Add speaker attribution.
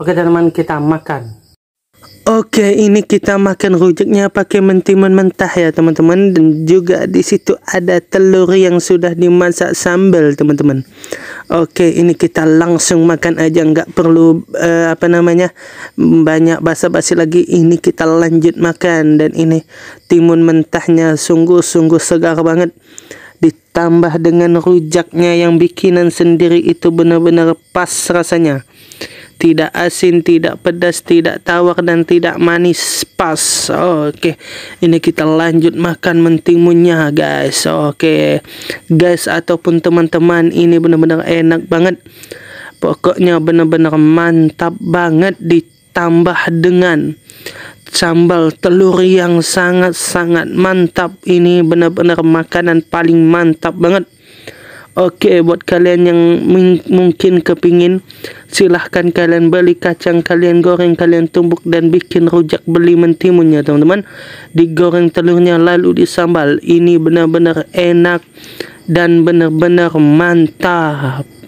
Speaker 1: Oke teman-teman kita makan. Oke, ini kita makan rujaknya pakai mentimun mentah ya, teman-teman. Dan juga di situ ada telur yang sudah dimasak sambal, teman-teman. Oke, ini kita langsung makan aja, nggak perlu uh, apa namanya banyak basa-basi lagi. Ini kita lanjut makan dan ini timun mentahnya sungguh-sungguh segar banget. Ditambah dengan rujaknya yang bikinan sendiri itu benar-benar pas rasanya tidak asin, tidak pedas, tidak tawar dan tidak manis. Pas. Oke. Okay. Ini kita lanjut makan mentimunnya, guys. Oke. Okay. Guys ataupun teman-teman, ini benar-benar enak banget. Pokoknya benar-benar mantap banget ditambah dengan sambal telur yang sangat-sangat mantap. Ini benar-benar makanan paling mantap banget Oke, okay, buat kalian yang mungkin kepingin, silahkan kalian beli kacang, kalian goreng, kalian tumbuk dan bikin rujak beli mentimunnya, teman-teman. Digoreng telurnya lalu disambal. Ini benar-benar enak dan benar-benar mantap.